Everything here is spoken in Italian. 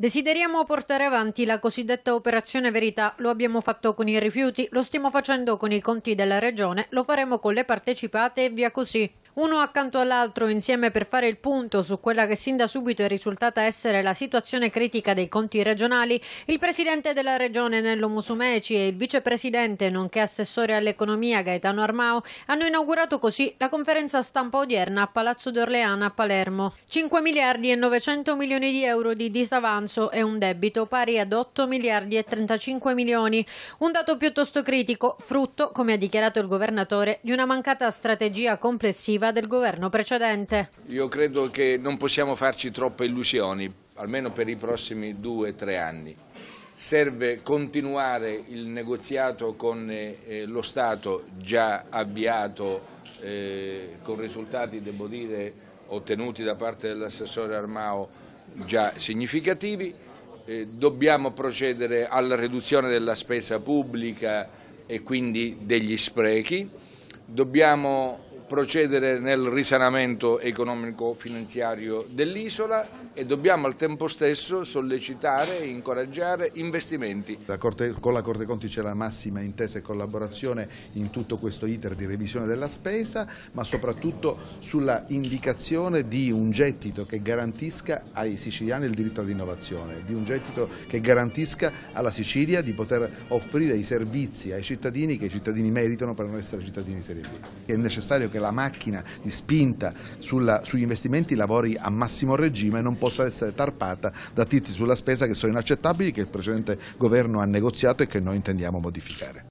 Desideriamo portare avanti la cosiddetta operazione verità, lo abbiamo fatto con i rifiuti, lo stiamo facendo con i conti della regione, lo faremo con le partecipate e via così. Uno accanto all'altro insieme per fare il punto su quella che sin da subito è risultata essere la situazione critica dei conti regionali, il presidente della regione Nello Musumeci e il vicepresidente nonché assessore all'economia Gaetano Armao hanno inaugurato così la conferenza stampa odierna a Palazzo d'Orleana a Palermo. 5 miliardi e 900 milioni di euro di disavanzo e un debito pari ad 8 miliardi e 35 milioni, un dato piuttosto critico, frutto, come ha dichiarato il governatore, di una mancata strategia complessiva normativa del governo precedente. Io credo che non possiamo farci troppe illusioni, almeno per i prossimi due o tre anni. Serve continuare il negoziato con eh, eh, lo Stato già avviato eh, con risultati, devo dire, ottenuti da parte dell'assessore Armao già significativi. Eh, dobbiamo procedere alla riduzione della spesa pubblica e quindi degli sprechi. Dobbiamo procedere nel risanamento economico-finanziario dell'isola e dobbiamo al tempo stesso sollecitare e incoraggiare investimenti. La Corte, con la Corte Conti c'è la massima intesa e collaborazione in tutto questo iter di revisione della spesa, ma soprattutto sulla indicazione di un gettito che garantisca ai siciliani il diritto all'innovazione, di un gettito che garantisca alla Sicilia di poter offrire i servizi ai cittadini che i cittadini meritano per non essere cittadini seri. È necessario che che la macchina di spinta sulla, sugli investimenti lavori a massimo regime e non possa essere tarpata da titoli sulla spesa che sono inaccettabili, che il precedente governo ha negoziato e che noi intendiamo modificare.